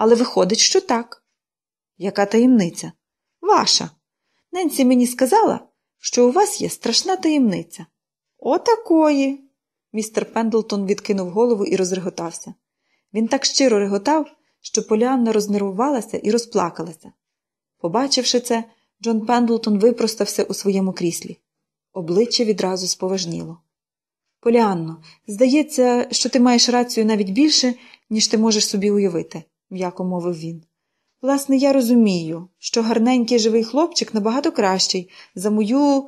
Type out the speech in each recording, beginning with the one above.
але виходить, що так. Яка таємниця? Ваша. Ненсі мені сказала, що у вас є страшна таємниця. Отакої. Містер Пендлтон відкинув голову і розреготався. Він так щиро реготав, що Поліанна рознервувалася і розплакалася. Побачивши це, Джон Пендлтон випростався у своєму кріслі. Обличчя відразу споважніло. Поліанно, здається, що ти маєш рацію навіть більше, ніж ти можеш собі уявити м'яко мовив він. Власне, я розумію, що гарненький живий хлопчик набагато кращий за мою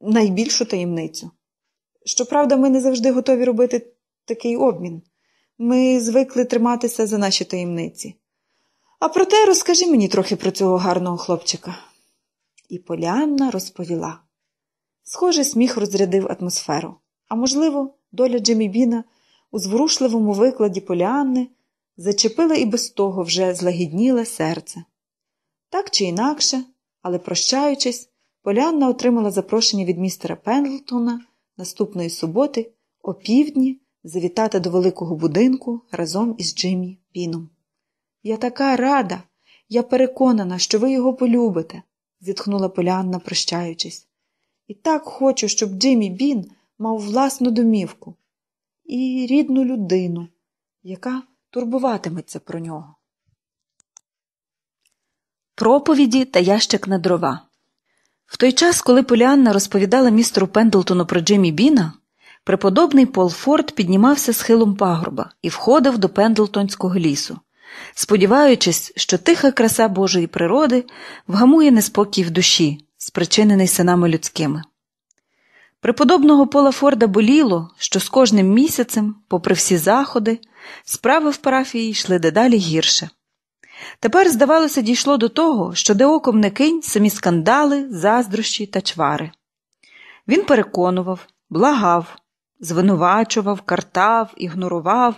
найбільшу таємницю. Щоправда, ми не завжди готові робити такий обмін. Ми звикли триматися за наші таємниці. А проте розкажи мені трохи про цього гарного хлопчика. І Поліанна розповіла. Схоже, сміх розрядив атмосферу, а можливо, доля Джемібіна у зворушливому викладі Поліанни зачепила і без того вже злагідніле серце. Так чи інакше, але прощаючись, Полянна отримала запрошення від містера Пендлтона наступної суботи о півдні завітати до великого будинку разом із Джиммі Піном. Я така рада, я переконана, що ви його полюбите, зітхнула Полянна, прощаючись. І так хочу, щоб Джиммі Бін мав власну домівку і рідну людину, яка турбуватиметься про нього. Проповіді та ящик на дрова. В той час, коли Поліанна розповідала містеру Пендлтону про Джиммі Біна, преподобний Пол Форд піднімався схилом пагорба і входив до Пендлтонського лісу, сподіваючись, що тиха краса Божої природи вгамує неспокій в душі, спричинений синами людськими. Преподобного Пола Форда боліло, що з кожним місяцем, попри всі заходи, Справи в парафії йшли дедалі гірше. Тепер, здавалося, дійшло до того, що де оком не кинь самі скандали, заздрощі та чвари. Він переконував, благав, звинувачував, картав, ігнорував,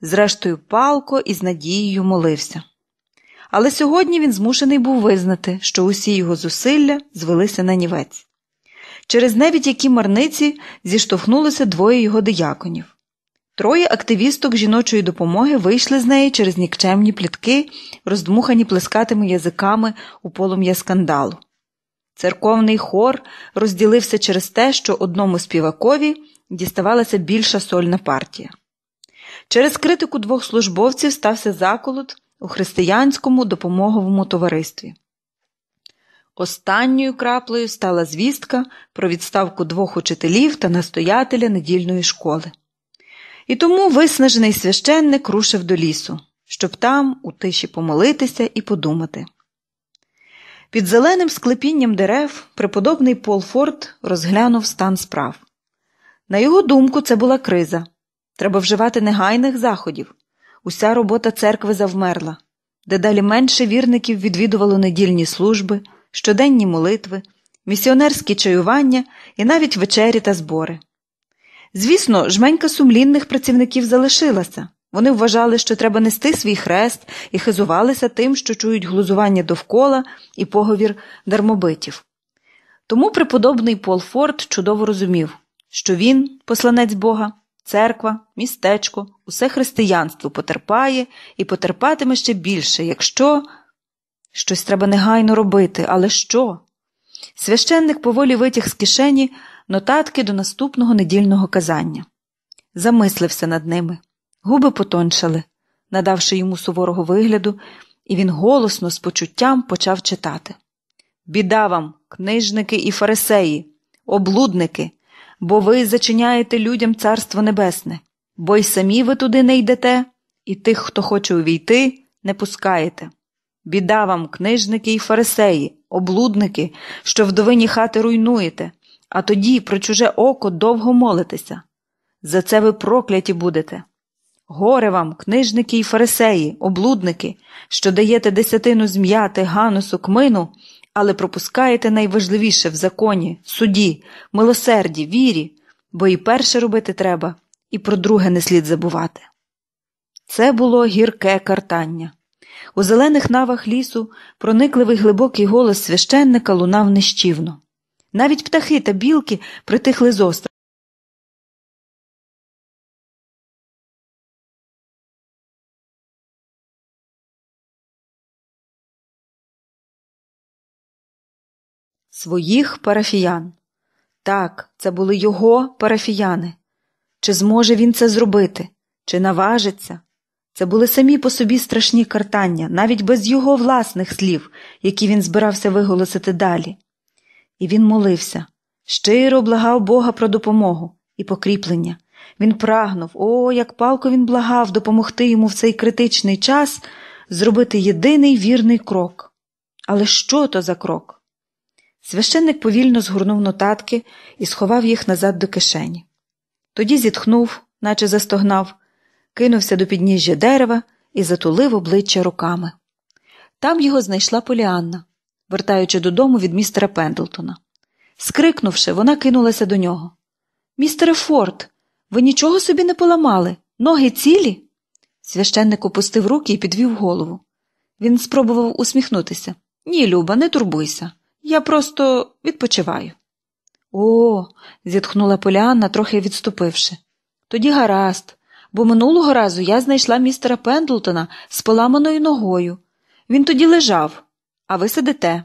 зрештою, палко і з надією молився. Але сьогодні він змушений був визнати, що усі його зусилля звелися на нівець. Через невідь які марниці зіштовхнулися двоє його дияконів. Троє активісток жіночої допомоги вийшли з неї через нікчемні плітки, роздмухані плескатими язиками у полум'я скандалу. Церковний хор розділився через те, що одному співакові діставалася більша сольна партія. Через критику двох службовців стався заколот у християнському допомоговому товаристві. Останньою краплею стала звістка про відставку двох учителів та настоятеля недільної школи. І тому виснажений священник рушив до лісу, щоб там, у тиші помолитися і подумати. Під зеленим склепінням дерев преподобний Полфорд розглянув стан справ. На його думку, це була криза. Треба вживати негайних заходів. Уся робота церкви завмерла, дедалі менше вірників відвідувало недільні служби, щоденні молитви, місіонерські чаювання і навіть вечері та збори. Звісно, жменька сумлінних працівників залишилася. Вони вважали, що треба нести свій хрест і хизувалися тим, що чують глузування довкола і поговір дармобитів. Тому преподобний Пол Форд чудово розумів, що він, посланець Бога, церква, містечко, усе християнство потерпає і потерпатиме ще більше, якщо щось треба негайно робити, але що? Священник поволі витяг з кишені нотатки до наступного недільного казання. Замислився над ними. Губи потоншали, надавши йому суворого вигляду, і він голосно з почуттям почав читати Біда вам, книжники і фарисеї, облудники, бо ви зачиняєте людям Царство Небесне, бо й самі ви туди не йдете, і тих, хто хоче увійти, не пускаєте. Біда вам, книжники і фарисеї, облудники, що вдовині хати руйнуєте, а тоді про чуже око довго молитеся. За це ви прокляті будете. Горе вам, книжники і фарисеї, облудники, що даєте десятину зм'яти, ганусу, кмину, але пропускаєте найважливіше в законі, суді, милосерді, вірі, бо і перше робити треба, і про друге не слід забувати. Це було гірке картання. У зелених навах лісу проникливий глибокий голос священника лунав нещівно. Навіть птахи та білки притихли з острова. Своїх парафіян. Так, це були його парафіяни. Чи зможе він це зробити, чи наважиться? Це були самі по собі страшні картання, навіть без його власних слів, які він збирався виголосити далі. І він молився, щиро благав Бога про допомогу і покріплення. Він прагнув, о, як палко він благав допомогти йому в цей критичний час зробити єдиний вірний крок. Але що то за крок? Священник повільно згорнув нотатки і сховав їх назад до кишені. Тоді зітхнув, наче застогнав, кинувся до підніжжя дерева і затулив обличчя руками. Там його знайшла Поліанна вертаючи додому від містера Пендлтона. Скрикнувши, вона кинулася до нього. Містере Форд, ви нічого собі не поламали? Ноги цілі? Священник опустив руки і підвів голову. Він спробував усміхнутися. Ні, Люба, не турбуйся. Я просто відпочиваю. О, зітхнула Поліанна, трохи відступивши. Тоді гаразд, бо минулого разу я знайшла містера Пендлтона з поламаною ногою. Він тоді лежав, а ви сидите?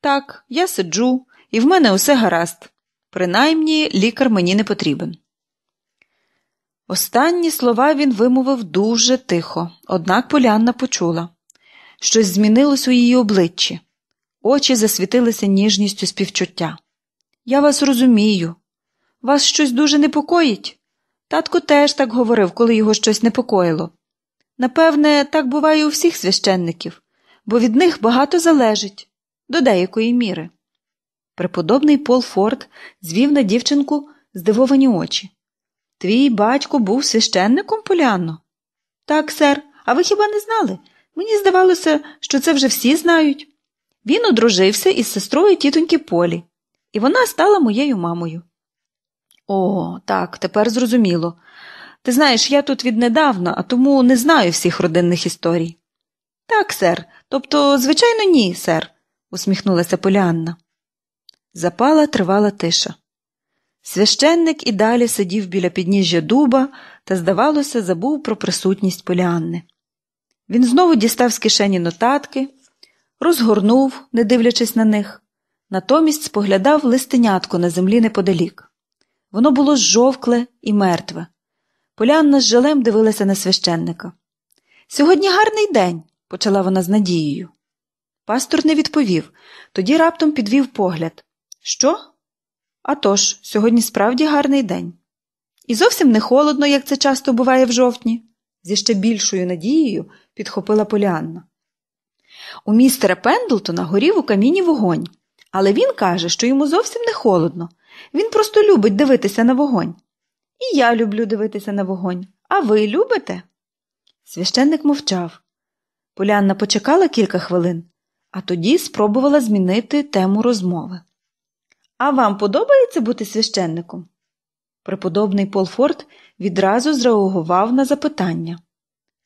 Так, я сиджу, і в мене усе гаразд. Принаймні, лікар мені не потрібен. Останні слова він вимовив дуже тихо, однак Полянна почула. Щось змінилось у її обличчі, очі засвітилися ніжністю співчуття. Я вас розумію. Вас щось дуже непокоїть? Татко теж так говорив, коли його щось непокоїло. Напевне, так буває у всіх священників бо від них багато залежить до деякої міри. Преподобний Пол Форд звів на дівчинку здивовані очі. Твій батько був священником, Поліанно? Так, сер, а ви хіба не знали? Мені здавалося, що це вже всі знають. Він одружився із сестрою тітоньки Полі, і вона стала моєю мамою. О, так, тепер зрозуміло. Ти знаєш, я тут віднедавна, а тому не знаю всіх родинних історій. Так, сер, Тобто, звичайно, ні, сер, усміхнулася Поліанна. Запала тривала тиша. Священник і далі сидів біля підніжжя дуба та, здавалося, забув про присутність Поліанни. Він знову дістав з кишені нотатки, розгорнув, не дивлячись на них, натомість споглядав листенятку на землі неподалік. Воно було жовкле і мертве. Поліанна з жалем дивилася на священника. Сьогодні гарний день, почала вона з надією. Пастор не відповів, тоді раптом підвів погляд. Що? «А тож, сьогодні справді гарний день. І зовсім не холодно, як це часто буває в жовтні, зі ще більшою надією підхопила Поліанна. У містера Пендлтона горів у каміні вогонь, але він каже, що йому зовсім не холодно. Він просто любить дивитися на вогонь. І я люблю дивитися на вогонь. А ви любите? Священник мовчав. Полянна почекала кілька хвилин, а тоді спробувала змінити тему розмови. А вам подобається бути священником? Преподобний Полфорд відразу зреагував на запитання.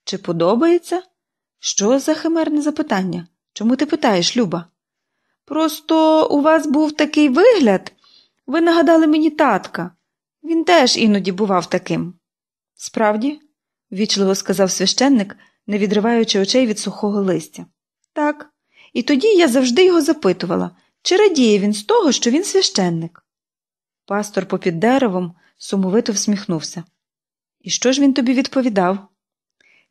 Чи подобається? Що за химерне запитання? Чому ти питаєш, Люба? Просто у вас був такий вигляд. Ви нагадали мені татка. Він теж іноді бував таким. Справді, ввічливо сказав священник – не відриваючи очей від сухого листя. Так. І тоді я завжди його запитувала, чи радіє він з того, що він священник. Пастор попід деревом сумовито всміхнувся. І що ж він тобі відповідав?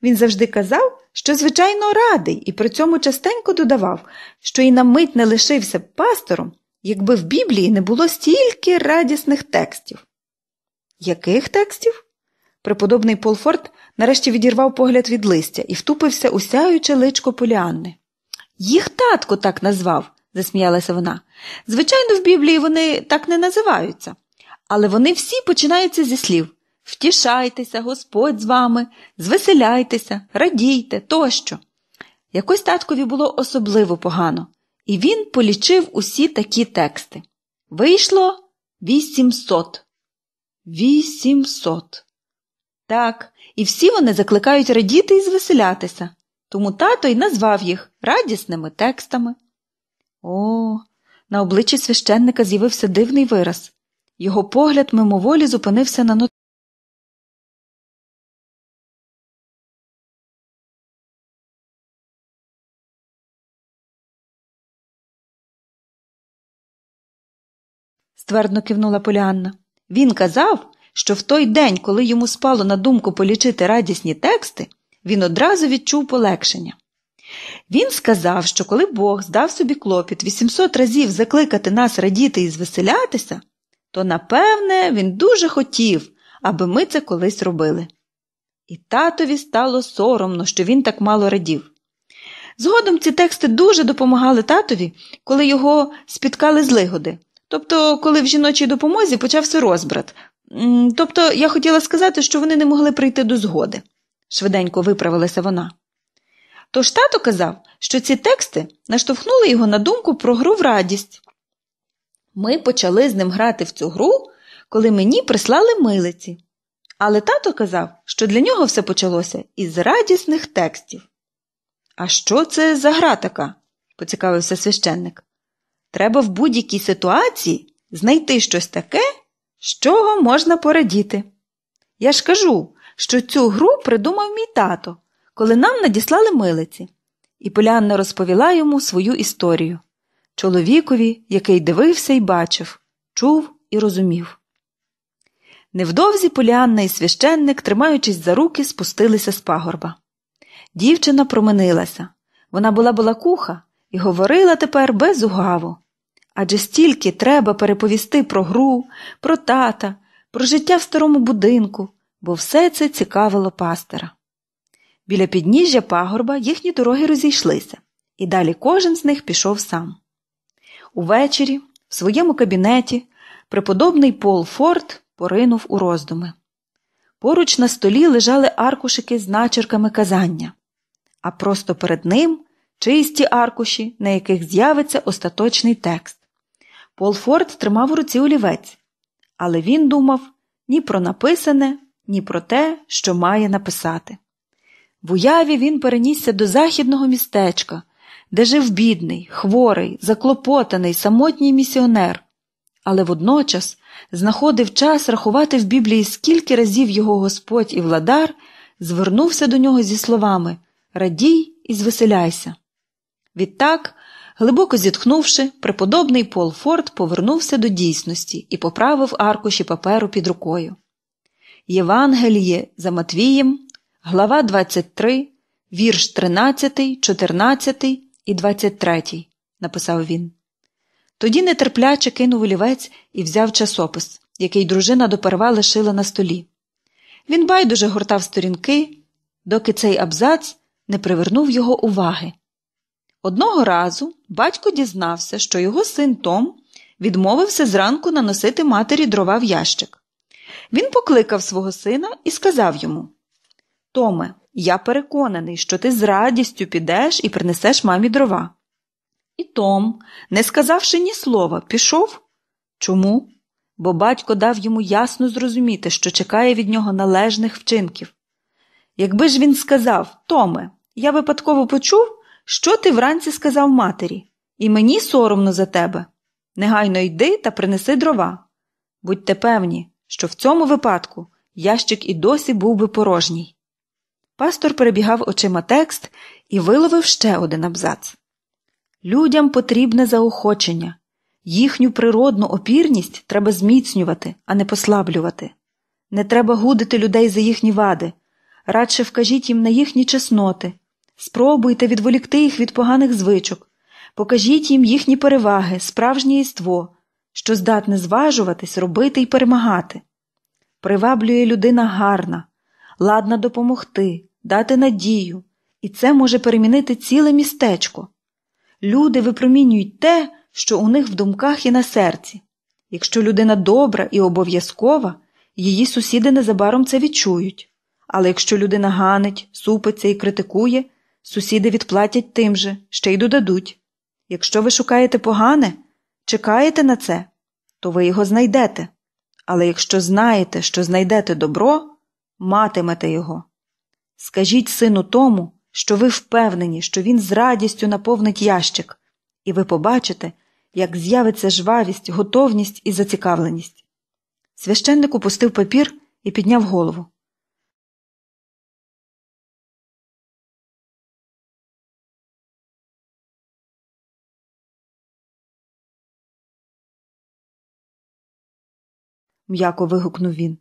Він завжди казав, що, звичайно, радий, і при цьому частенько додавав, що і на мить не лишився б пастором, якби в Біблії не було стільки радісних текстів. Яких текстів? Преподобний Полфорд нарешті відірвав погляд від листя і втупився усяюче личко Поліанни. Їх татко так назвав, засміялася вона. Звичайно, в Біблії вони так не називаються. Але вони всі починаються зі слів Втішайтеся, Господь з вами, звеселяйтеся, радійте тощо. Якось таткові було особливо погано, і він полічив усі такі тексти. Вийшло вісімсот. Вісімсот. Так, і всі вони закликають радіти і звеселятися, тому тато й назвав їх радісними текстами. О, на обличчі священника з'явився дивний вираз. Його погляд мимоволі зупинився на нот. Ствердно кивнула Поліанна. Він казав, що в той день, коли йому спало на думку полічити радісні тексти, він одразу відчув полегшення. Він сказав, що коли Бог здав собі клопіт 800 разів закликати нас радіти і звеселятися, то, напевне, він дуже хотів, аби ми це колись робили. І татові стало соромно, що він так мало радів. Згодом ці тексти дуже допомагали татові, коли його спіткали злигоди. Тобто, коли в жіночій допомозі почався розбрат, Тобто я хотіла сказати, що вони не могли прийти до згоди, швиденько виправилася вона. Тож тато казав, що ці тексти наштовхнули його на думку про гру в радість. Ми почали з ним грати в цю гру, коли мені прислали милиці. Але тато казав, що для нього все почалося із радісних текстів. А що це за гра така? поцікавився священник. Треба в будь-якій ситуації знайти щось таке. З чого можна порадіти? Я ж кажу, що цю гру придумав мій тато, коли нам надіслали милиці, і Полянна розповіла йому свою історію чоловікові, який дивився і бачив, чув і розумів. Невдовзі Поліанна і священник, тримаючись за руки, спустилися з пагорба. Дівчина проминилася. Вона була балакуха і говорила тепер безугаво, Адже стільки треба переповісти про гру, про тата, про життя в старому будинку, бо все це цікавило пастора. Біля підніжжя пагорба їхні дороги розійшлися, і далі кожен з них пішов сам. Увечері, в своєму кабінеті, преподобний Пол Форд поринув у роздуми. Поруч на столі лежали аркушики з начерками казання, а просто перед ним чисті аркуші, на яких з'явиться остаточний текст. Полфорд тримав у руці олівець, але він думав ні про написане, ні про те, що має написати. В уяві він перенісся до західного містечка, де жив бідний, хворий, заклопотаний, самотній місіонер, але водночас знаходив час рахувати в Біблії, скільки разів його Господь і владар звернувся до нього зі словами Радій і звеселяйся. Відтак Глибоко зітхнувши, преподобний Пол Форд повернувся до дійсності і поправив аркуші паперу під рукою. Євангеліє за Матвієм, глава 23, вірш 13, 14 і 23, написав він. Тоді нетерпляче кинув олівець і взяв часопис, який дружина доперва лишила на столі. Він байдуже гортав сторінки, доки цей абзац не привернув його уваги. Одного разу батько дізнався, що його син Том відмовився зранку наносити матері дрова в ящик. Він покликав свого сина і сказав йому Томе, я переконаний, що ти з радістю підеш і принесеш мамі дрова. І Том, не сказавши ні слова, пішов. Чому? Бо батько дав йому ясно зрозуміти, що чекає від нього належних вчинків. Якби ж він сказав, Томе, я випадково почув. Що ти вранці сказав матері? І мені соромно за тебе. Негайно йди та принеси дрова. Будьте певні, що в цьому випадку ящик і досі був би порожній. Пастор перебігав очима текст і виловив ще один абзац. Людям потрібне заохочення, їхню природну опірність треба зміцнювати, а не послаблювати. Не треба гудити людей за їхні вади, радше вкажіть їм на їхні чесноти. Спробуйте відволікти їх від поганих звичок, покажіть їм їхні переваги, справжнє єство, що здатне зважуватись, робити і перемагати. Приваблює людина гарна, ладна допомогти, дати надію, і це може перемінити ціле містечко. Люди випромінюють те, що у них в думках і на серці. Якщо людина добра і обов'язкова, її сусіди незабаром це відчують. Але якщо людина ганить, супиться і критикує, Сусіди відплатять тим же, ще й додадуть. Якщо ви шукаєте погане, чекаєте на це, то ви його знайдете. Але якщо знаєте, що знайдете добро, матимете його. Скажіть сину тому, що ви впевнені, що він з радістю наповнить ящик, і ви побачите, як з'явиться жвавість, готовність і зацікавленість. Священник упустив папір і підняв голову. м'яко вигукнув він.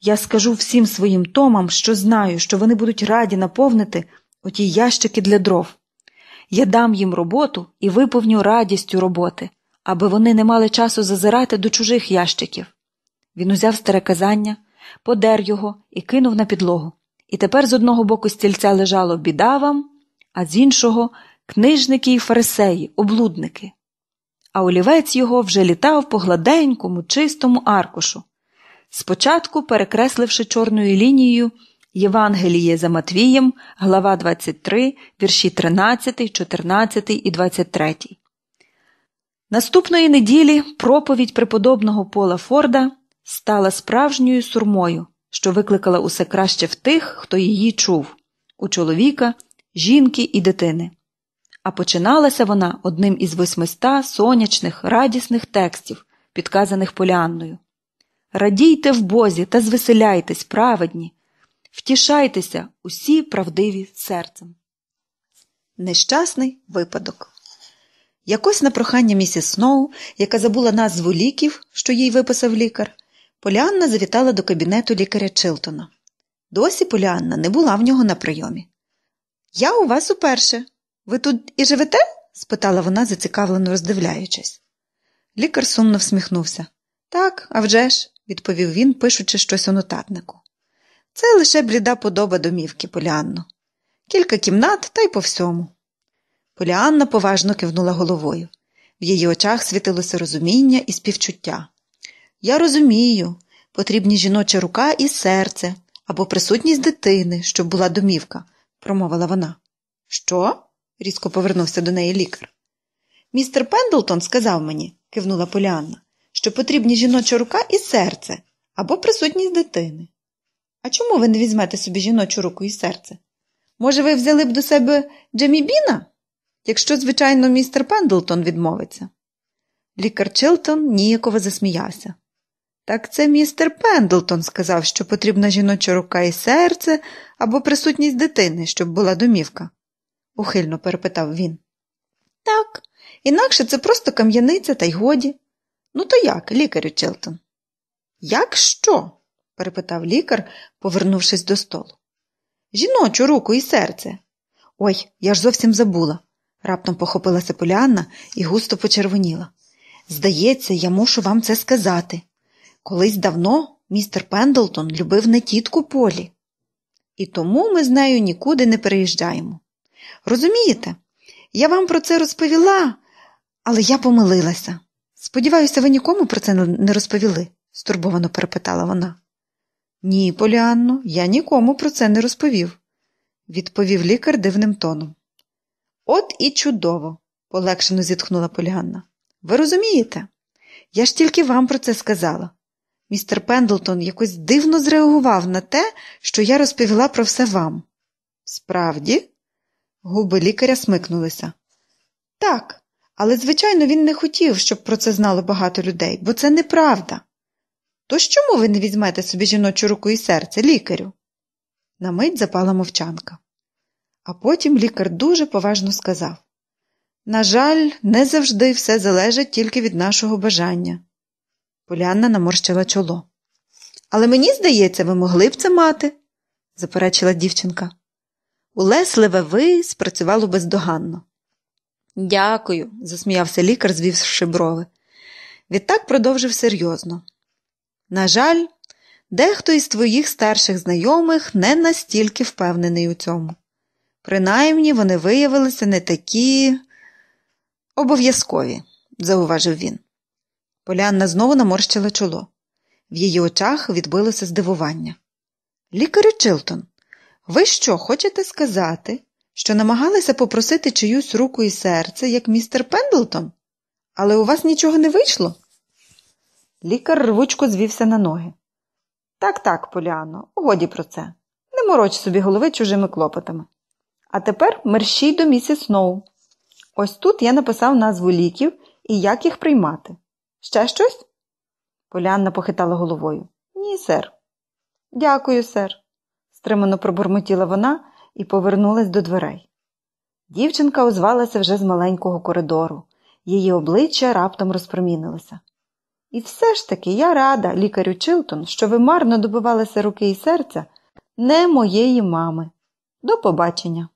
Я скажу всім своїм томам, що знаю, що вони будуть раді наповнити оті ящики для дров. Я дам їм роботу і виповню радістю роботи, аби вони не мали часу зазирати до чужих ящиків. Він узяв старе казання, подер його і кинув на підлогу. І тепер з одного боку стільця лежало біда вам, а з іншого книжники і фарисеї, облудники а олівець його вже літав по гладенькому, чистому аркушу. Спочатку, перекресливши чорною лінією Євангеліє за Матвієм, глава 23, вірші 13, 14 і 23. Наступної неділі проповідь преподобного Пола Форда стала справжньою сурмою, що викликала усе краще в тих, хто її чув у чоловіка, жінки і дитини. А починалася вона одним із восьмиста сонячних, радісних текстів, підказаних Полянною. Радійте в Бозі та звеселяйтесь, праведні, втішайтеся усі правдиві серцем. Нещасний випадок. Якось на прохання місіс Сноу, яка забула назву ліків, що їй виписав лікар, Поліанна завітала до кабінету лікаря Чилтона. Досі Поліанна не була в нього на прийомі. Я у вас уперше. Ви тут і живете? спитала вона, зацікавлено роздивляючись. Лікар сумно всміхнувся. Так, а вже ж», – відповів він, пишучи щось у нотатнику. Це лише бліда подоба домівки, Поліанно. Кілька кімнат та й по всьому. Поліанна поважно кивнула головою. В її очах світилося розуміння і співчуття. Я розумію, потрібні жіноча рука і серце або присутність дитини, щоб була домівка, промовила вона. Що? різко повернувся до неї лікар. Містер Пендлтон сказав мені, кивнула Поліанна, що потрібні жіноча рука і серце або присутність дитини. А чому ви не візьмете собі жіночу руку і серце? Може, ви взяли б до себе Джемібіна? Якщо, звичайно, містер Пендлтон відмовиться. Лікар Чилтон ніяково засміявся. Так це містер Пендлтон сказав, що потрібна жіноча рука і серце або присутність дитини, щоб була домівка ухильно перепитав він. Так, інакше це просто кам'яниця, та й годі. Ну, то як, лікарю Челтон? Як що? перепитав лікар, повернувшись до столу. Жіночу руку і серце. Ой, я ж зовсім забула. Раптом похопилася Поліанна і густо почервоніла. Здається, я мушу вам це сказати. Колись давно містер Пендлтон любив не тітку Полі, і тому ми з нею нікуди не переїжджаємо. Розумієте? Я вам про це розповіла, але я помилилася. Сподіваюся, ви нікому про це не розповіли? стурбовано перепитала вона. Ні, Поліанно, я нікому про це не розповів, відповів лікар дивним тоном. От і чудово, полегшено зітхнула Поліанна. Ви розумієте? Я ж тільки вам про це сказала. Містер Пендлтон якось дивно зреагував на те, що я розповіла про все вам. Справді? Губи лікаря смикнулися. Так, але, звичайно, він не хотів, щоб про це знало багато людей, бо це неправда. То чому ви не візьмете собі жіночу руку і серце, лікарю? На мить запала мовчанка. А потім лікар дуже поважно сказав На жаль, не завжди все залежить тільки від нашого бажання. Полянна наморщила чоло. Але мені здається, ви могли б це мати, заперечила дівчинка. Улесливе ви спрацювало бездоганно. Дякую, засміявся лікар, звівши брови. Відтак продовжив серйозно. На жаль, дехто із твоїх старших знайомих не настільки впевнений у цьому. Принаймні вони виявилися не такі обов'язкові, зауважив він. Полянна знову наморщила чоло. В її очах відбилося здивування. Лікарю Чилтон, ви що, хочете сказати, що намагалися попросити чиюсь руку і серце, як містер Пендлтон? Але у вас нічого не вийшло? Лікар рвучко звівся на ноги. Так, так, Поліано, годі про це. Не мороч собі голови чужими клопотами. А тепер мерщій до місіс Сноу. Ось тут я написав назву ліків і як їх приймати. Ще щось? Поліанна похитала головою. Ні, сер. Дякую, сер стримано пробурмотіла вона і повернулась до дверей. Дівчинка озвалася вже з маленького коридору, її обличчя раптом розпромінилося. І все ж таки я рада, лікарю Чилтон, що ви марно добивалися руки і серця не моєї мами. До побачення.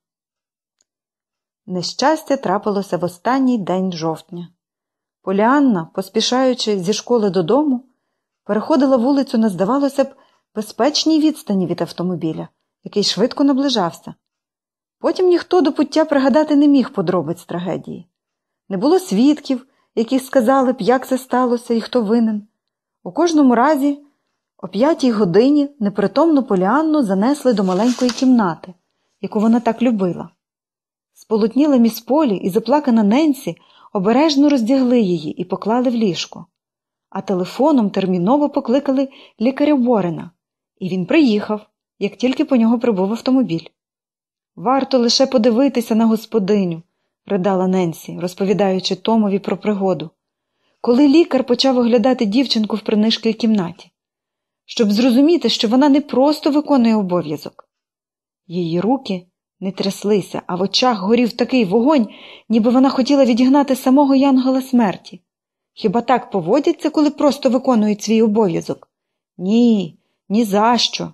Нещастя трапилося в останній день жовтня. Поліанна, поспішаючи зі школи додому, переходила вулицю, не здавалося б, безпечній відстані від автомобіля, який швидко наближався. Потім ніхто до пуття пригадати не міг подробиць трагедії. Не було свідків, які сказали б, як це сталося і хто винен. У кожному разі, о п'ятій годині непритомну Поліанну занесли до маленької кімнати, яку вона так любила. Сполотніла міс полі і заплакана Ненсі обережно роздягли її і поклали в ліжко, а телефоном терміново покликали лікаря Борена. І він приїхав, як тільки по нього прибув автомобіль. Варто лише подивитися на господиню, ридала Ненсі, розповідаючи Томові про пригоду, коли лікар почав оглядати дівчинку в принишкій кімнаті, щоб зрозуміти, що вона не просто виконує обов'язок. Її руки не тряслися, а в очах горів такий вогонь, ніби вона хотіла відігнати самого Янгола смерті. Хіба так поводяться, коли просто виконують свій обов'язок? Ні. Ні за що.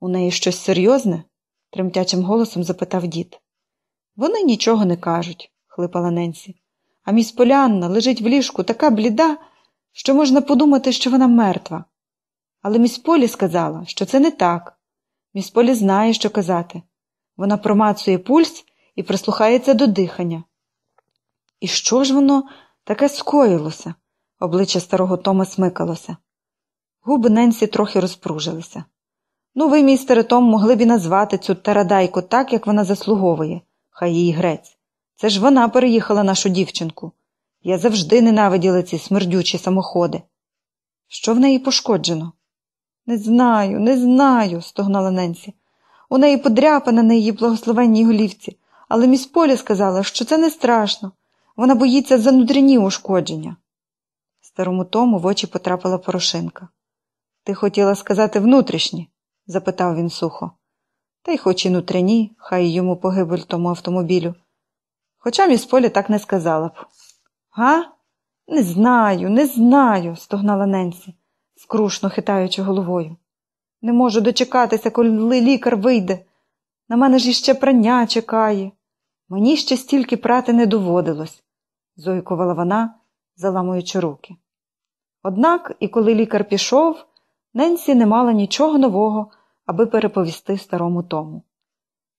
У неї щось серйозне? тремтячим голосом запитав дід. Вони нічого не кажуть, хлипала Ненсі. А міс Полянна лежить в ліжку така бліда, що можна подумати, що вона мертва. Але міс Полі сказала, що це не так. Міс Полі знає, що казати. Вона промацує пульс і прислухається до дихання. І що ж воно таке скоїлося? Обличчя старого Тома смикалося. Губи Ненсі трохи розпружилися. Ну, ви, містере Том, могли б і назвати цю тарадайку так, як вона заслуговує, хай їй грець. Це ж вона переїхала нашу дівчинку. Я завжди ненавиділа ці смердючі самоходи. Що в неї пошкоджено? Не знаю, не знаю, стогнала Ненсі. У неї подряпана на її благословенній голівці, але міс Полі сказала, що це не страшно. Вона боїться занутріні ушкодження. Старому тому в очі потрапила порошинка. Ти хотіла сказати внутрішні? запитав він сухо. Та й хоч і нутряні, хай йому погибель тому автомобілю. Хоча міс Полі так не сказала б. Га? Не знаю, не знаю, стогнала Ненсі, скрушно хитаючи головою. Не можу дочекатися, коли лікар вийде. На мене ж іще прання чекає. Мені ще стільки прати не доводилось, зойкувала вона, заламуючи руки. Однак і коли лікар пішов, Ненсі не мала нічого нового, аби переповісти старому тому.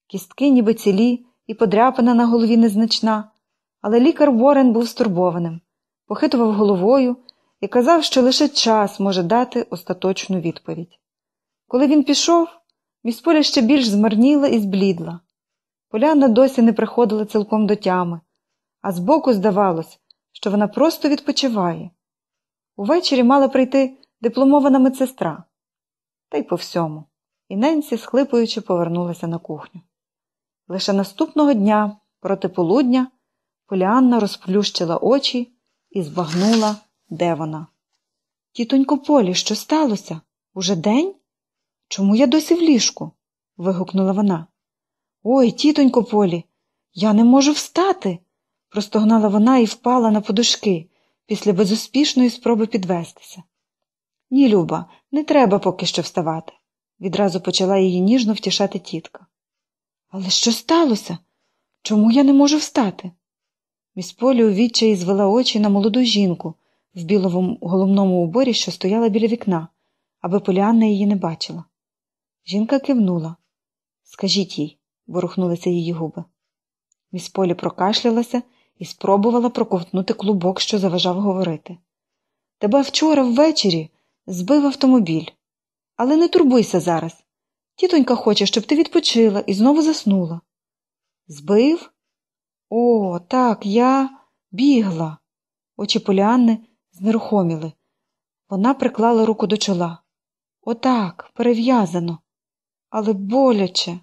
Кістки ніби цілі і подряпана на голові незначна, але лікар Ворен був стурбованим, похитував головою і казав, що лише час може дати остаточну відповідь. Коли він пішов, місполя ще більш змарніла і зблідла. Поляна досі не приходила цілком до тями, а збоку здавалось, що вона просто відпочиває. Увечері мала прийти дипломована медсестра. Та й по всьому. І Ненсі, схлипуючи, повернулася на кухню. Лише наступного дня, проти полудня, Поліанна розплющила очі і збагнула, де вона. Тітонько Полі, що сталося? Уже день? Чому я досі в ліжку? вигукнула вона. Ой, тітонько Полі, я не можу встати, простогнала вона і впала на подушки після безуспішної спроби підвестися. Ні, Люба, не треба поки що вставати, відразу почала її ніжно втішати тітка. Але що сталося? Чому я не можу встати? Міс Полі увіччя звела очі на молоду жінку в білому головному уборі, що стояла біля вікна, аби Поліанна її не бачила. Жінка кивнула. Скажіть їй, ворухнулися її губи. Міс Полі прокашлялася і спробувала проковтнути клубок, що заважав говорити. Тебе вчора ввечері збив автомобіль. Але не турбуйся зараз. Тітонька хоче, щоб ти відпочила і знову заснула. Збив? О, так, я бігла. Очі Поліанни знерухоміли. Вона приклала руку до чола. Отак, перев'язано. Але боляче.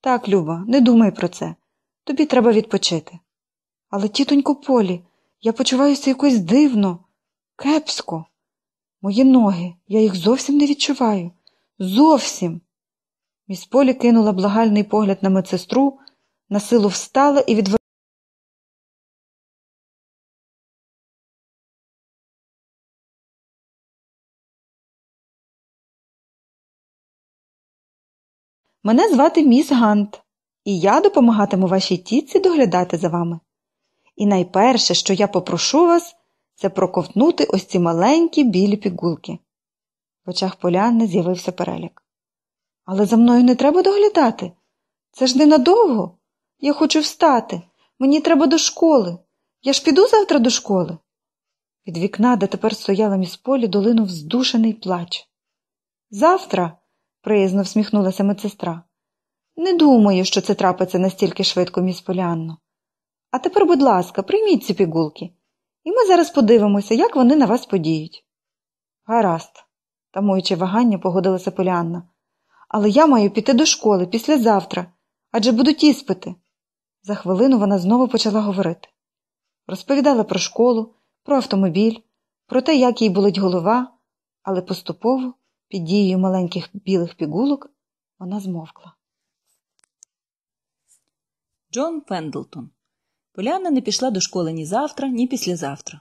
Так, Люба, не думай про це. Тобі треба відпочити. Але, тітонько Полі, я почуваюся якось дивно, кепсько. Мої ноги, я їх зовсім не відчуваю. Зовсім. Міс Полі кинула благальний погляд на медсестру, на силу встала і відвернула. Мене звати міс Гант, і я допомагатиму вашій тітці доглядати за вами. І найперше, що я попрошу вас, це проковтнути ось ці маленькі білі пігулки. В очах поляни з'явився перелік. Але за мною не треба доглядати. Це ж ненадовго. Я хочу встати. Мені треба до школи. Я ж піду завтра до школи. Від вікна, де тепер стояла міс полі, долинув здушений плач. Завтра, приязно всміхнулася медсестра. Не думаю, що це трапиться настільки швидко, міс Полянно. А тепер, будь ласка, прийміть ці пігулки. І ми зараз подивимося, як вони на вас подіють. Гаразд, тамуючи вагання, погодилася Поліанна. Але я маю піти до школи післязавтра, адже будуть іспити. За хвилину вона знову почала говорити. Розповідала про школу, про автомобіль, про те, як їй болить голова, але поступово, під дією маленьких білих пігулок, вона змовкла. Джон Пендлтон Поляна не пішла до школи ні завтра, ні післязавтра.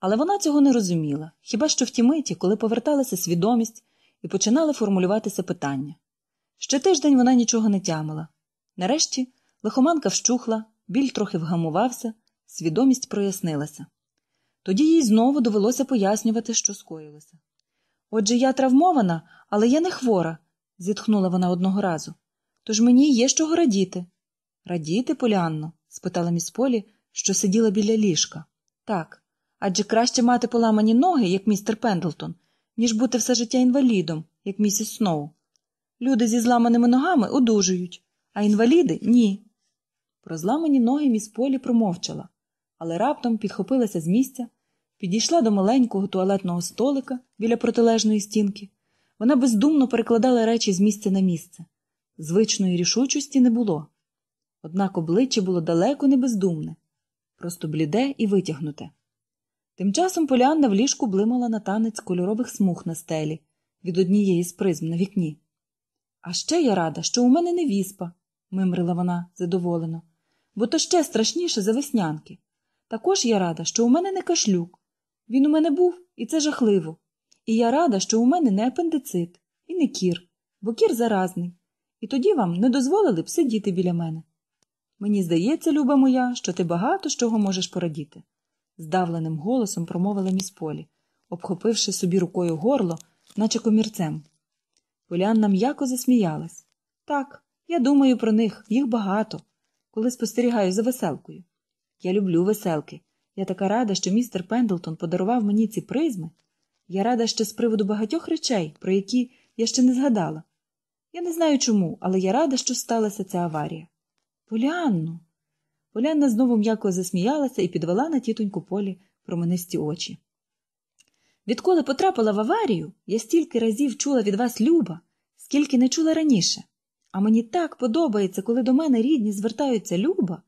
Але вона цього не розуміла, хіба що в ті миті, коли поверталася свідомість і починали формулюватися питання. Ще тиждень вона нічого не тямила. Нарешті лихоманка вщухла, біль трохи вгамувався, свідомість прояснилася. Тоді їй знову довелося пояснювати, що скоїлося. Отже, я травмована, але я не хвора, зітхнула вона одного разу. Тож мені є з чого радіти. Радіти, Полянно спитала міс Полі, що сиділа біля ліжка. Так, адже краще мати поламані ноги, як містер Пендлтон, ніж бути все життя інвалідом, як місіс Сноу. Люди зі зламаними ногами одужують, а інваліди ні. Про зламані ноги міс Полі промовчала, але раптом підхопилася з місця, підійшла до маленького туалетного столика біля протилежної стінки. Вона бездумно перекладала речі з місця на місце. Звичної рішучості не було однак обличчя було далеко не бездумне, просто бліде і витягнуте. Тим часом Поліанна в ліжку блимала на танець кольорових смуг на стелі від однієї з призм на вікні. А ще я рада, що у мене не віспа, мимрила вона задоволено, бо то ще страшніше за веснянки. Також я рада, що у мене не кашлюк. Він у мене був, і це жахливо. І я рада, що у мене не апендицит і не кір, бо кір заразний. І тоді вам не дозволили б сидіти біля мене. Мені здається, люба моя, що ти багато з чого можеш порадіти, здавленим голосом промовила міс Полі, обхопивши собі рукою горло, наче комірцем. Полянна м'яко засміялась. Так, я думаю про них, їх багато, коли спостерігаю за веселкою. Я люблю веселки. Я така рада, що містер Пендлтон подарував мені ці призми. Я рада ще з приводу багатьох речей, про які я ще не згадала. Я не знаю чому, але я рада, що сталася ця аварія. Полянну. Полянна знову м'яко засміялася і підвела на тітоньку полі променисті очі. Відколи потрапила в аварію, я стільки разів чула від вас люба, скільки не чула раніше. А мені так подобається, коли до мене рідні звертаються люба.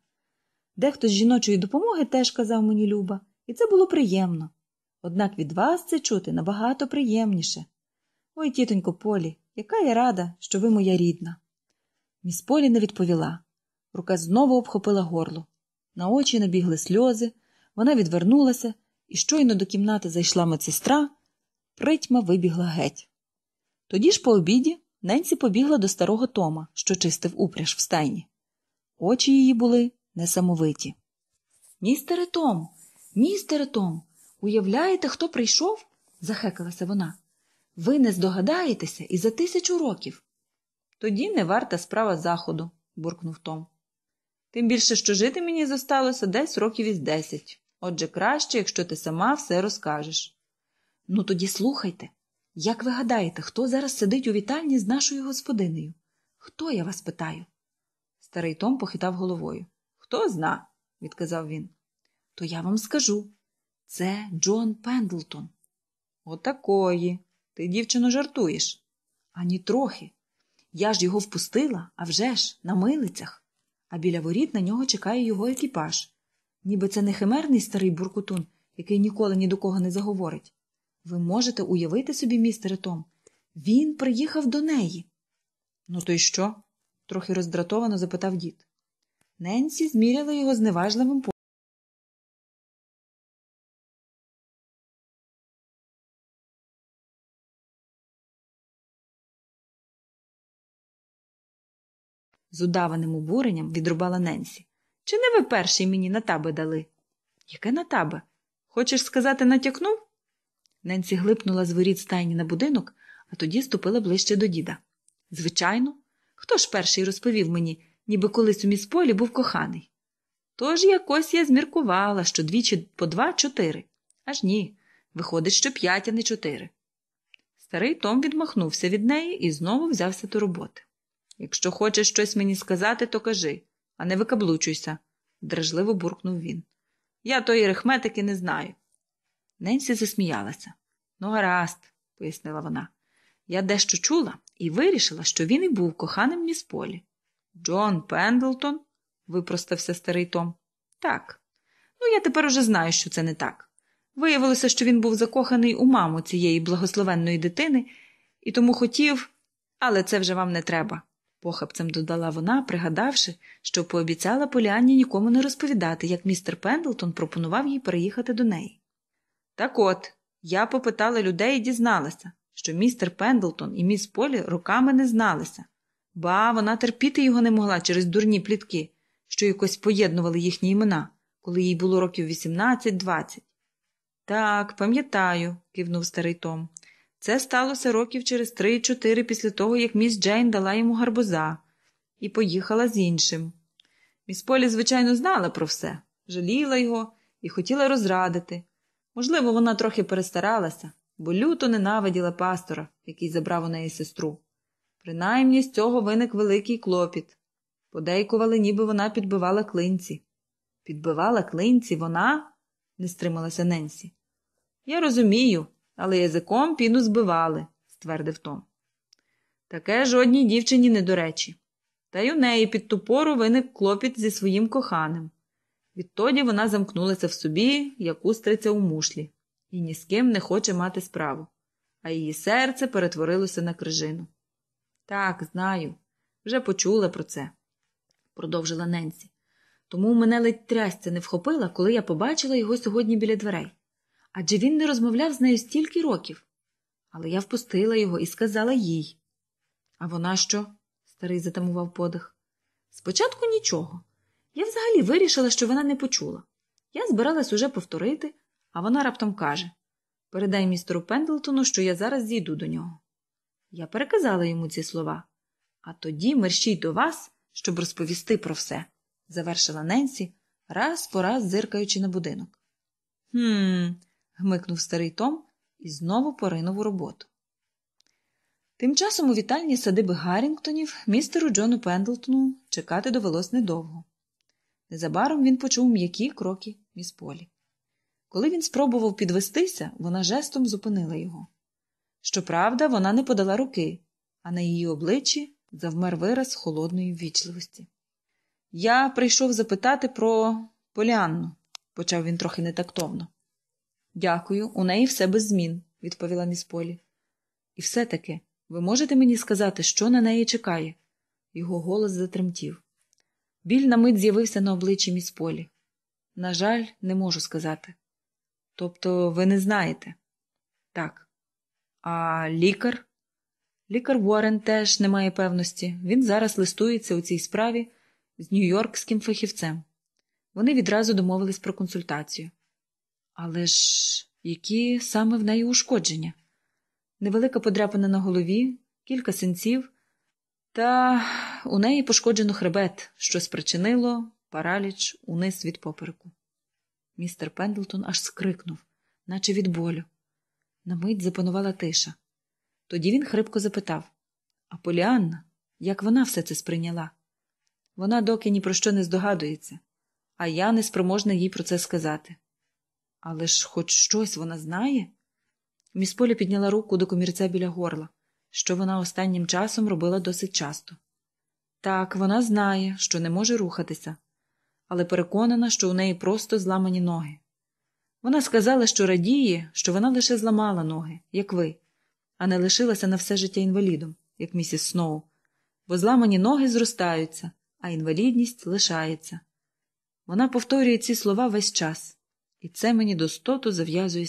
Дехто з жіночої допомоги теж казав мені люба, і це було приємно. Однак від вас це чути набагато приємніше. Ой, тітонько Полі, яка я рада, що ви моя рідна. Міс Полі не відповіла. Рука знову обхопила горло. На очі набігли сльози, вона відвернулася і щойно до кімнати зайшла медсестра, притьма вибігла геть. Тоді ж по обіді Ненсі побігла до старого Тома, що чистив упряж в стайні. Очі її були несамовиті. Містере Том, містере Том, уявляєте, хто прийшов? захекалася вона. Ви не здогадаєтеся і за тисячу років. Тоді не варта справа заходу, буркнув Том. Тим більше, що жити мені зосталося десь років із десять. Отже, краще, якщо ти сама все розкажеш. Ну, тоді слухайте, як ви гадаєте, хто зараз сидить у вітальні з нашою господинею? Хто я вас питаю? Старий Том похитав головою. Хто зна, відказав він. То я вам скажу. Це Джон Пендлтон. Отакої. Ти, дівчино, жартуєш. Ані трохи. Я ж його впустила, а вже ж, на милицях а біля воріт на нього чекає його екіпаж. Ніби це не химерний старий буркутун, який ніколи ні до кого не заговорить. Ви можете уявити собі, містере Том, він приїхав до неї. Ну, то й що? трохи роздратовано запитав дід. Ненсі зміряла його зневажливим поглядом. з удаваним обуренням відрубала Ненсі. Чи не ви перший мені на табе дали? Яке на табе? Хочеш сказати, натякнув? Ненсі глипнула з воріт стайні на будинок, а тоді ступила ближче до діда. Звичайно, хто ж перший розповів мені, ніби колись у місполі був коханий? Тож якось я зміркувала, що двічі по два чотири. Аж ні. Виходить, що п'ять, а не чотири. Старий Том відмахнувся від неї і знову взявся до роботи. Якщо хочеш щось мені сказати, то кажи, а не викаблучуйся, дражливо буркнув він. Я тої рехметики не знаю. Ненсі засміялася. Ну, гаразд, пояснила вона. Я дещо чула і вирішила, що він і був коханим міс Полі. Джон Пендлтон, випростався старий Том. Так. Ну, я тепер уже знаю, що це не так. Виявилося, що він був закоханий у маму цієї благословенної дитини і тому хотів, але це вже вам не треба похапцем додала вона, пригадавши, що пообіцяла Поліанні нікому не розповідати, як містер Пендлтон пропонував їй переїхати до неї. Так от, я попитала людей і дізналася, що містер Пендлтон і міс Полі роками не зналися, ба вона терпіти його не могла через дурні плітки, що якось поєднували їхні імена, коли їй було років 18-20. Так, пам'ятаю, кивнув старий Том. Це сталося років через 3 чотири після того, як міс Джейн дала йому гарбуза і поїхала з іншим. Міс Полі, звичайно, знала про все, жаліла його і хотіла розрадити. Можливо, вона трохи перестаралася, бо люто ненавиділа пастора, який забрав у неї сестру. Принаймні з цього виник великий клопіт. Подейкували, ніби вона підбивала клинці. Підбивала клинці вона? не стрималася Ненсі. Я розумію, але язиком піну збивали, ствердив Том. Таке жодній дівчині не до речі. Та й у неї під ту пору виник клопіт зі своїм коханим. Відтоді вона замкнулася в собі, як устриця у мушлі, і ні з ким не хоче мати справу, а її серце перетворилося на крижину. Так, знаю, вже почула про це, продовжила Ненсі. Тому мене ледь трясця не вхопила, коли я побачила його сьогодні біля дверей адже він не розмовляв з нею стільки років. Але я впустила його і сказала їй. А вона що? старий затамував подих. Спочатку нічого. Я взагалі вирішила, що вона не почула. Я збиралась уже повторити, а вона раптом каже Передай містеру Пендлтону, що я зараз зійду до нього. Я переказала йому ці слова. А тоді мерщій до вас, щоб розповісти про все, завершила Ненсі, раз по раз зиркаючи на будинок. «Хм, гмикнув старий Том і знову поринув у роботу. Тим часом у вітальні садиби Гаррінгтонів містеру Джону Пендлтону чекати довелось недовго. Незабаром він почув м'які кроки міс Полі. Коли він спробував підвестися, вона жестом зупинила його. Щоправда, вона не подала руки, а на її обличчі завмер вираз холодної ввічливості. Я прийшов запитати про Поліанну, почав він трохи нетактовно. Дякую, у неї все без змін, відповіла міс Полі. І все таки, ви можете мені сказати, що на неї чекає? Його голос затремтів. Біль на мить з'явився на обличчі міс Полі. На жаль, не можу сказати. Тобто ви не знаєте? Так. А лікар? Лікар Уоррен теж не має певності. Він зараз листується у цій справі з нью-йоркським фахівцем. Вони відразу домовились про консультацію. Але ж які саме в неї ушкодження? Невелика подряпина на голові, кілька синців, та у неї пошкоджено хребет, що спричинило параліч униз від попереку. Містер Пендлтон аж скрикнув, наче від болю. На мить запанувала тиша. Тоді він хрипко запитав А Поліанна, як вона все це сприйняла? Вона доки ні про що не здогадується, а я не спроможна їй про це сказати. Але ж хоч щось вона знає? Міс підняла руку до комірця біля горла, що вона останнім часом робила досить часто. Так, вона знає, що не може рухатися, але переконана, що у неї просто зламані ноги. Вона сказала, що радіє, що вона лише зламала ноги, як ви, а не лишилася на все життя інвалідом, як місіс Сноу, бо зламані ноги зростаються, а інвалідність лишається. Вона повторює ці слова весь час і це мені достоту зав'язує.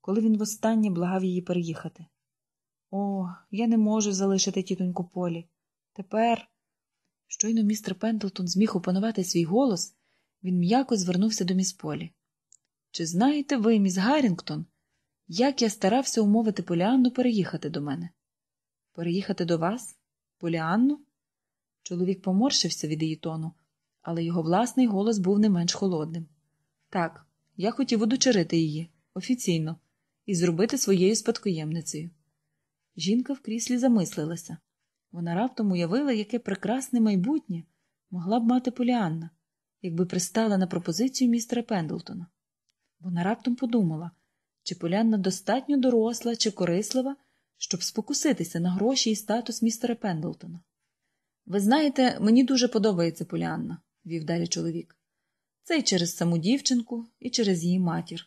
Коли він востаннє благав її переїхати. О, я не можу залишити тітоньку Полі. Тепер. Щойно містер Пендлтон зміг опанувати свій голос, він м'яко звернувся до міс Полі. Чи знаєте ви, міс Гаррінгтон, як я старався умовити Поліанну переїхати до мене. Переїхати до вас? Поліанну? Чоловік поморщився від її тону, але його власний голос був не менш холодним. Так, я хотів удочерити її офіційно і зробити своєю спадкоємницею. Жінка в кріслі замислилася. Вона раптом уявила, яке прекрасне майбутнє могла б мати Поліанна, якби пристала на пропозицію містера Пендлтона. Вона раптом подумала, чи Полянна достатньо доросла чи корислива, щоб спокуситися на гроші і статус містера Пендлтона. Ви знаєте, мені дуже подобається Полянна, вів далі чоловік. Це й через саму дівчинку, і через її матір.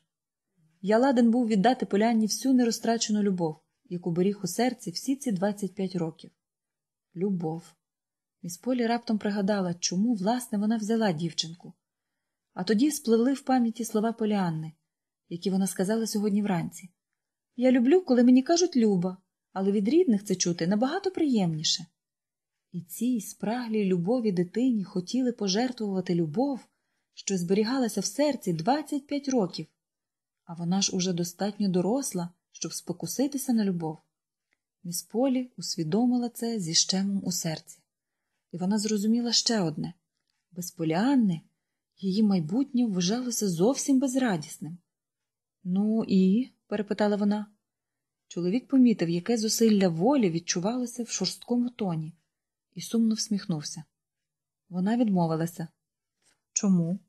Я ладен був віддати Полянні всю нерозтрачену любов, яку беріг у серці всі ці 25 років. Любов. Міс Полі раптом пригадала, чому, власне, вона взяла дівчинку. А тоді спливли в пам'яті слова Поліанни які вона сказала сьогодні вранці. Я люблю, коли мені кажуть Люба, але від рідних це чути набагато приємніше. І цій спраглій любові дитині хотіли пожертвувати любов, що зберігалася в серці 25 років, а вона ж уже достатньо доросла, щоб спокуситися на любов. Міс Полі усвідомила це зі щемом у серці, і вона зрозуміла ще одне без Поліанни її майбутнє вважалося зовсім безрадісним. Ну і? перепитала вона. Чоловік помітив, яке зусилля волі відчувалося в шорсткому тоні, і сумно всміхнувся. Вона відмовилася. Чому?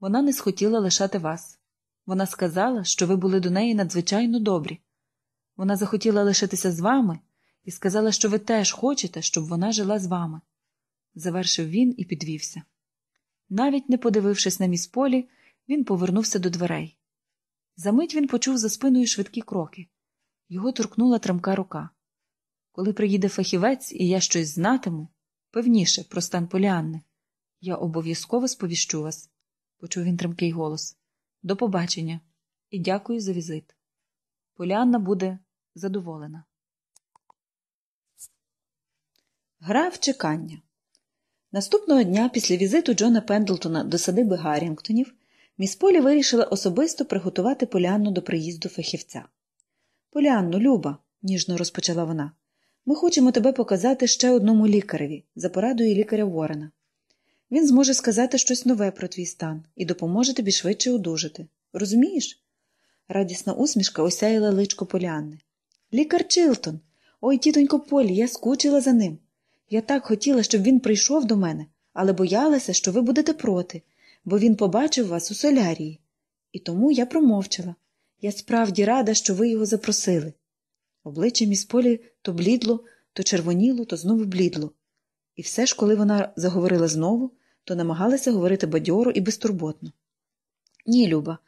Вона не схотіла лишати вас. Вона сказала, що ви були до неї надзвичайно добрі. Вона захотіла лишитися з вами і сказала, що ви теж хочете, щоб вона жила з вами. Завершив він і підвівся. Навіть не подивившись на міс полі, він повернувся до дверей. Замить він почув за спиною швидкі кроки. Його торкнула тремка рука. Коли приїде фахівець, і я щось знатиму, певніше про стан Поліанни, я обов'язково сповіщу вас, почув він тремкий голос. До побачення і дякую за візит. Поліанна буде задоволена. Гра в чекання. Наступного дня після візиту Джона Пендлтона до садиби Гаррінгтонів міс Полі вирішила особисто приготувати Поліанну до приїзду фахівця. Поліанну, Люба, ніжно розпочала вона, ми хочемо тебе показати ще одному лікареві за порадою лікаря Ворена. Він зможе сказати щось нове про твій стан і допоможе тобі швидше одужати. Розумієш? Радісна усмішка осяяла личко Поліанни. Лікар Чилтон. Ой, тітонько Полі, я скучила за ним. Я так хотіла, щоб він прийшов до мене, але боялася, що ви будете проти бо він побачив вас у солярії. І тому я промовчала. Я справді рада, що ви його запросили. Обличчя міс то блідло, то червоніло, то знову блідло. І все ж, коли вона заговорила знову, то намагалася говорити бадьоро і безтурботно. Ні, Люба,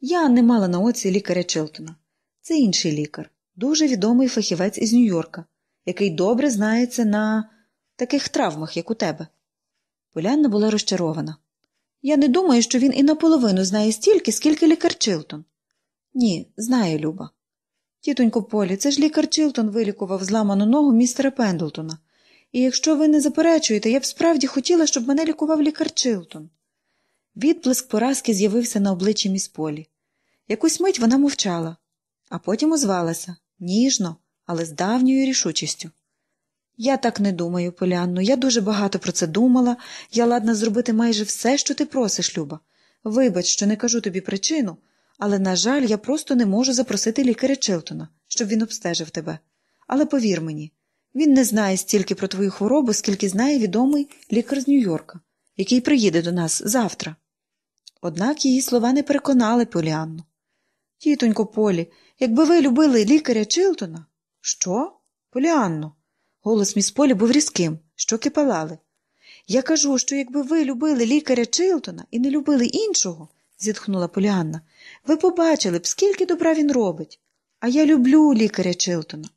я не мала на оці лікаря Челтона. Це інший лікар, дуже відомий фахівець із Нью-Йорка, який добре знається на таких травмах, як у тебе. Полянна була розчарована. Я не думаю, що він і наполовину знає стільки, скільки лікар Чилтон. Ні, знає Люба. Тітонько Полі, це ж лікар Чилтон вилікував зламану ногу містера Пендлтона. І якщо ви не заперечуєте, я б справді хотіла, щоб мене лікував лікар Чилтон. Відблиск поразки з'явився на обличчі міс Полі. Якусь мить вона мовчала, а потім озвалася ніжно, але з давньою рішучістю. Я так не думаю, Полянно, я дуже багато про це думала, я ладна зробити майже все, що ти просиш, Люба. Вибач, що не кажу тобі причину, але, на жаль, я просто не можу запросити лікаря Чилтона, щоб він обстежив тебе. Але повір мені, він не знає стільки про твою хворобу, скільки знає відомий лікар з Нью-Йорка, який приїде до нас завтра. Однак її слова не переконали Поліанну. Тітонько Полі, якби ви любили лікаря Чилтона. Що? Поліанно. Голос міс Полі був різким, щоки палали. Я кажу, що якби ви любили лікаря Чилтона і не любили іншого, зітхнула Поліанна, ви побачили б, скільки добра він робить. А я люблю лікаря Чилтона.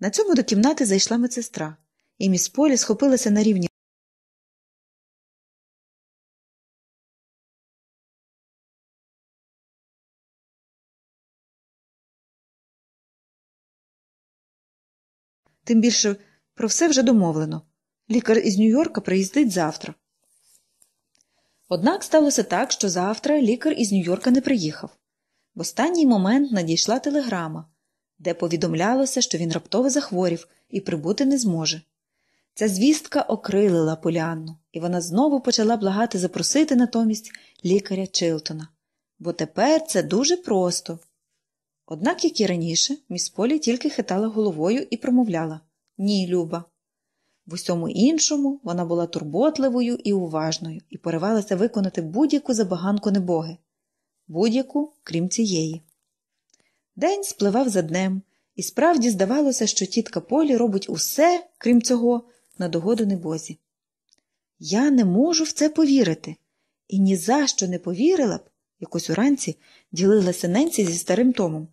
На цьому до кімнати зайшла медсестра, і міс Полі схопилася на рівні. тим більше про все вже домовлено. Лікар із Нью-Йорка приїздить завтра. Однак сталося так, що завтра лікар із Нью-Йорка не приїхав. В останній момент надійшла телеграма, де повідомлялося, що він раптово захворів і прибути не зможе. Ця звістка окрилила Полянну, і вона знову почала благати запросити натомість лікаря Чилтона. Бо тепер це дуже просто. Однак, як і раніше, міс Полі тільки хитала головою і промовляла Ні, Люба. В усьому іншому вона була турботливою і уважною і поривалася виконати будь-яку забаганку небоги, будь-яку, крім цієї. День спливав за днем, і справді здавалося, що тітка Полі робить усе, крім цього, на догоду небозі. Я не можу в це повірити, і ні за що не повірила б, якось уранці ділилася Ненці зі старим Томом.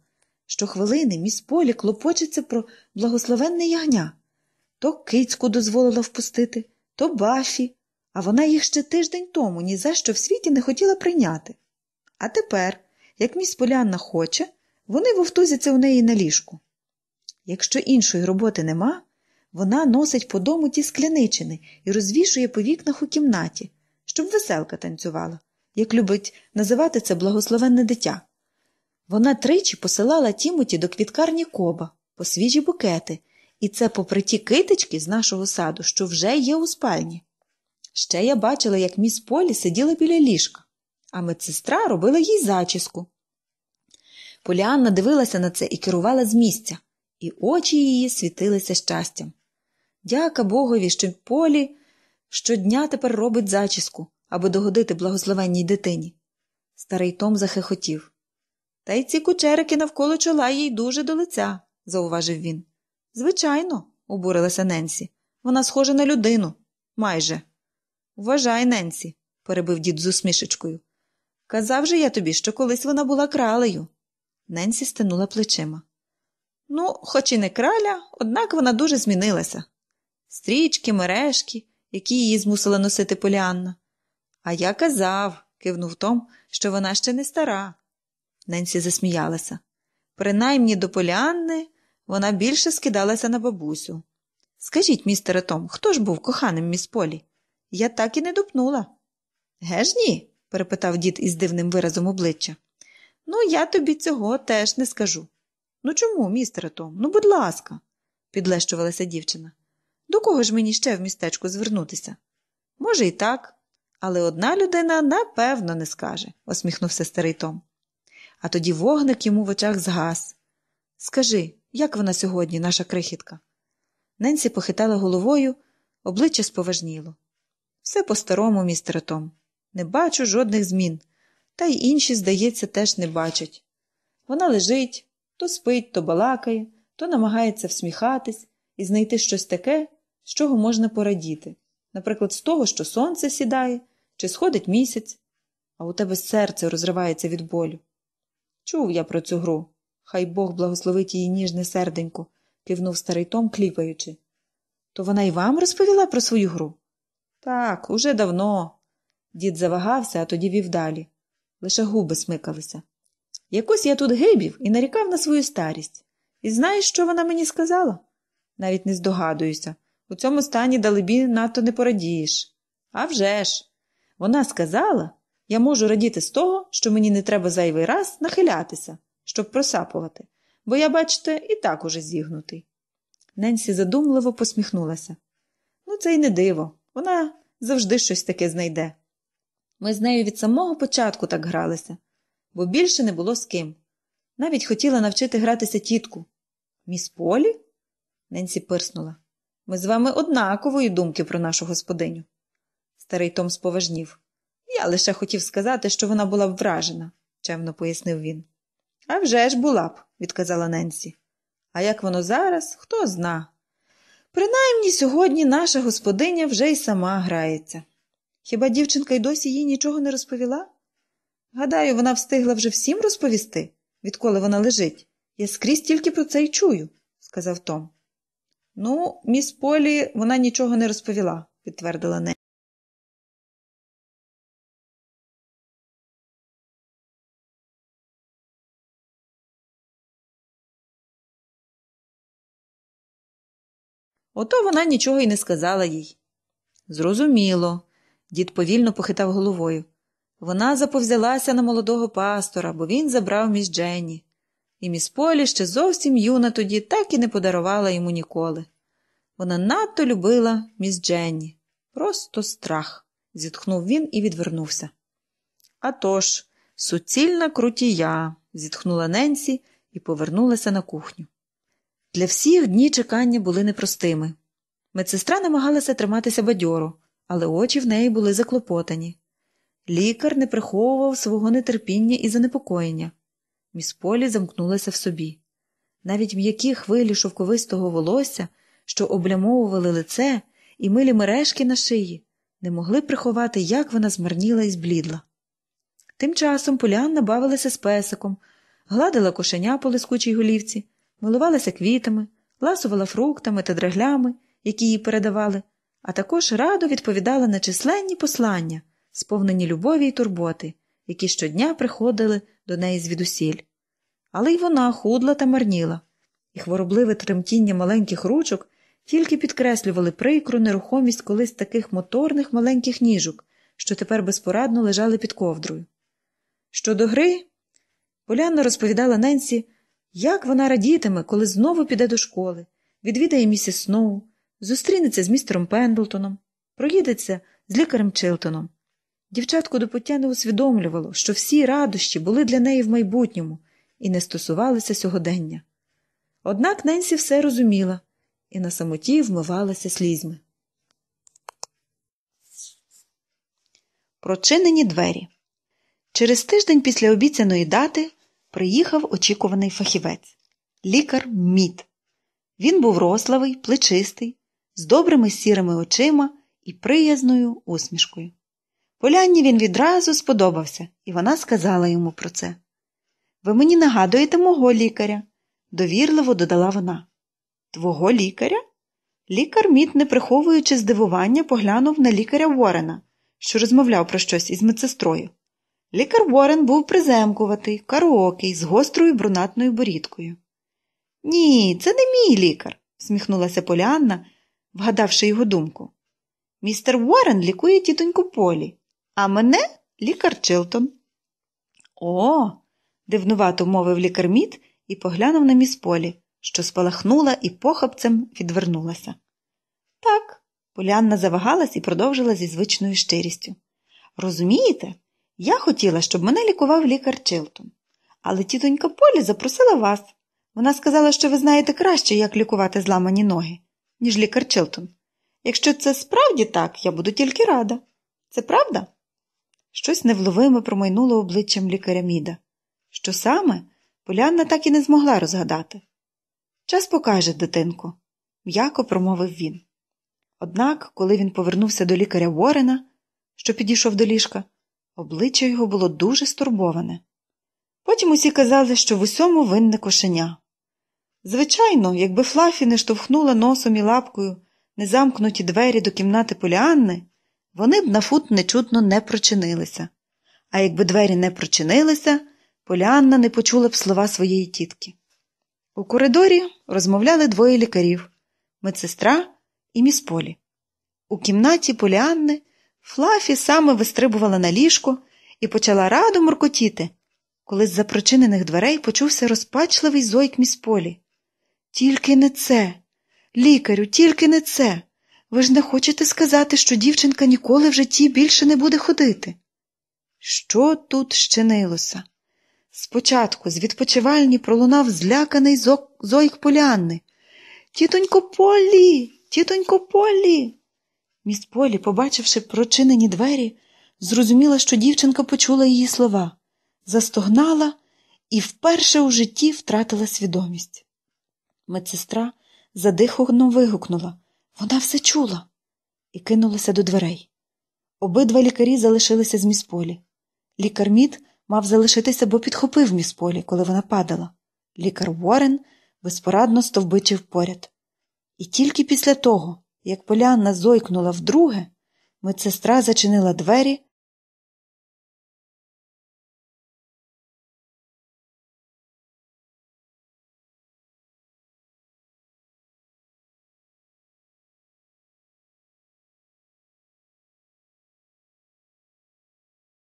Щохвилини міс Полі клопочеться про благословенне ягня. То кицьку дозволила впустити, то бафі, а вона їх ще тиждень тому ні за що в світі не хотіла прийняти. А тепер, як міс Полянна хоче, вони вовтузяться у неї на ліжку. Якщо іншої роботи нема, вона носить по дому ті скляничини і розвішує по вікнах у кімнаті, щоб веселка танцювала, як любить називати це благословенне дитя. Вона тричі посилала Тімоті до квіткарні коба по свіжі букети, і це попри ті китички з нашого саду, що вже є у спальні. Ще я бачила, як міс Полі сиділа біля ліжка, а медсестра робила їй зачіску. Поліанна дивилася на це і керувала з місця, і очі її світилися щастям. Дяка Богові, що Полі щодня тепер робить зачіску, аби догодити благословенній дитині. Старий Том захихотів. Та й ці кучерики навколо чола їй дуже до лиця, зауважив він. Звичайно, обурилася Ненсі. Вона схожа на людину. Майже. Вважай, Ненсі, перебив дід з усмішечкою. Казав же я тобі, що колись вона була кралею. Ненсі стинула плечима. Ну, хоч і не краля, однак вона дуже змінилася. Стрічки, мережки, які її змусила носити Поліанна. А я казав, кивнув Том, що вона ще не стара. Ненсі засміялася. Принаймні до Поліанни вона більше скидалася на бабусю. Скажіть, містере Том, хто ж був коханим міс Полі? Я так і не допнула. ж ні? перепитав дід із дивним виразом обличчя. Ну, я тобі цього теж не скажу. Ну чому, містере Том? Ну, будь ласка, підлещувалася дівчина. До кого ж мені ще в містечку звернутися? Може, і так, але одна людина напевно не скаже, усміхнувся старий Том а тоді вогник йому в очах згас. Скажи, як вона сьогодні, наша крихітка? Ненсі похитала головою, обличчя споважніло. Все по-старому, містер Том. Не бачу жодних змін, та й інші, здається, теж не бачать. Вона лежить, то спить, то балакає, то намагається всміхатись і знайти щось таке, з чого можна порадіти, наприклад, з того, що сонце сідає, чи сходить місяць, а у тебе серце розривається від болю. Чув я про цю гру. Хай Бог благословить її ніжне серденько, кивнув старий Том, кліпаючи. То вона й вам розповіла про свою гру? Так, уже давно. Дід завагався, а тоді вів далі. Лише губи смикалися. Якось я тут гибів і нарікав на свою старість. І знаєш, що вона мені сказала? Навіть не здогадуюся. У цьому стані далебі надто не порадієш. А вже ж! Вона сказала, я можу радіти з того, що мені не треба зайвий раз нахилятися, щоб просапувати, бо я, бачите, і так уже зігнутий. Ненсі задумливо посміхнулася. Ну, це й не диво, вона завжди щось таке знайде. Ми з нею від самого початку так гралися, бо більше не було з ким. Навіть хотіла навчити гратися тітку. Міс Полі? Ненсі пирснула. Ми з вами однакової думки про нашу господиню. Старий Том споважнів. Я лише хотів сказати, що вона була б вражена, чемно пояснив він. «А вже ж була б, відказала Ненсі. А як воно зараз, хто зна. Принаймні сьогодні наша господиня вже й сама грається. Хіба дівчинка й досі їй нічого не розповіла? Гадаю, вона встигла вже всім розповісти, відколи вона лежить. Я скрізь тільки про це й чую, сказав Том. Ну, міс Полі, вона нічого не розповіла, підтвердила Ненсі. Ото вона нічого й не сказала їй. Зрозуміло, дід повільно похитав головою. Вона заповзялася на молодого пастора, бо він забрав міс Дженні. І міс Полі ще зовсім юна тоді так і не подарувала йому ніколи. Вона надто любила міс Дженні. Просто страх, зітхнув він і відвернувся. «А тож, суцільна крутія, зітхнула Ненсі і повернулася на кухню. Для всіх дні чекання були непростими. Медсестра намагалася триматися бадьоро, але очі в неї були заклопотані. Лікар не приховував свого нетерпіння і занепокоєння. Полі замкнулася в собі. Навіть м'які хвилі шовковистого волосся, що облямовували лице і милі мережки на шиї, не могли приховати, як вона змарніла і зблідла. Тим часом Полянна бавилася з песиком, гладила кошеня по лискучій голівці, милувалася квітами, ласувала фруктами та дреглями, які їй передавали, а також радо відповідала на численні послання, сповнені любові й турботи, які щодня приходили до неї звідусіль. Але й вона худла та марніла, і хворобливе тремтіння маленьких ручок тільки підкреслювали прикру нерухомість колись таких моторних маленьких ніжок, що тепер безпорадно лежали під ковдрою. Щодо гри, Поляна розповідала Ненсі. Як вона радітиме, коли знову піде до школи, відвідає місіс Сноу, зустрінеться з містером Пендлтоном, проїдеться з лікарем Чилтоном. Дівчатку до пуття не усвідомлювало, що всі радощі були для неї в майбутньому і не стосувалися сьогодення. Однак Ненсі все розуміла і на самоті вмивалася слізьми. Прочинені двері. Через тиждень після обіцяної дати Приїхав очікуваний фахівець лікар Мід. Він був рославий, плечистий, з добрими сірими очима і приязною усмішкою. Полянні він відразу сподобався, і вона сказала йому про це. Ви мені нагадуєте мого лікаря, довірливо додала вона. Твого лікаря? Лікар Мід, не приховуючи здивування, поглянув на лікаря Уоррена, що розмовляв про щось із медсестрою. Лікар Уоррен був приземкуватий, кароокий, з гострою брунатною борідкою. Ні, це не мій лікар, сміхнулася Поліанна, вгадавши його думку. Містер Уоррен лікує тітоньку Полі, а мене лікар Чилтон. О, дивнувато мовив лікар Мід і поглянув на міс Полі, що спалахнула і похапцем відвернулася. Так, Поліанна завагалась і продовжила зі звичною щирістю. Розумієте? Я хотіла, щоб мене лікував лікар Чилтон. Але тітонька Полі запросила вас. Вона сказала, що ви знаєте краще, як лікувати зламані ноги, ніж лікар Чилтон. Якщо це справді так, я буду тільки рада. Це правда? Щось невловиме промайнуло обличчям лікаря Міда. Що саме, Полянна так і не змогла розгадати. Час покаже, дитинку, м'яко промовив він. Однак, коли він повернувся до лікаря Ворена, що підійшов до ліжка, Обличчя його було дуже стурбоване. Потім усі казали, що в усьому винне кошеня. Звичайно, якби Флафі не штовхнула носом і лапкою незамкнуті двері до кімнати Поліанни, вони б на фут нечутно не прочинилися. А якби двері не прочинилися, Поліанна не почула б слова своєї тітки. У коридорі розмовляли двоє лікарів медсестра і міс Полі. У кімнаті Поліанни Флафі саме вистрибувала на ліжко і почала радо моркотіти, коли з запрочинених дверей почувся розпачливий зойк місполі. Тільки не це, лікарю, тільки не це. Ви ж не хочете сказати, що дівчинка ніколи в житті більше не буде ходити. Що тут щинилося? Спочатку з відпочивальні пролунав зляканий зойк полянни. Тітонько Полі, тітонько Полі. Міс Полі, побачивши прочинені двері, зрозуміла, що дівчинка почула її слова, застогнала і вперше у житті втратила свідомість. Медсестра задихано вигукнула вона все чула і кинулася до дверей. Обидва лікарі залишилися з місполі. Лікар Мід мав залишитися, бо підхопив місполі, коли вона падала. Лікар Уоррен безпорадно стовбичив поряд. І тільки після того. Як Полянна зойкнула вдруге, медсестра зачинила двері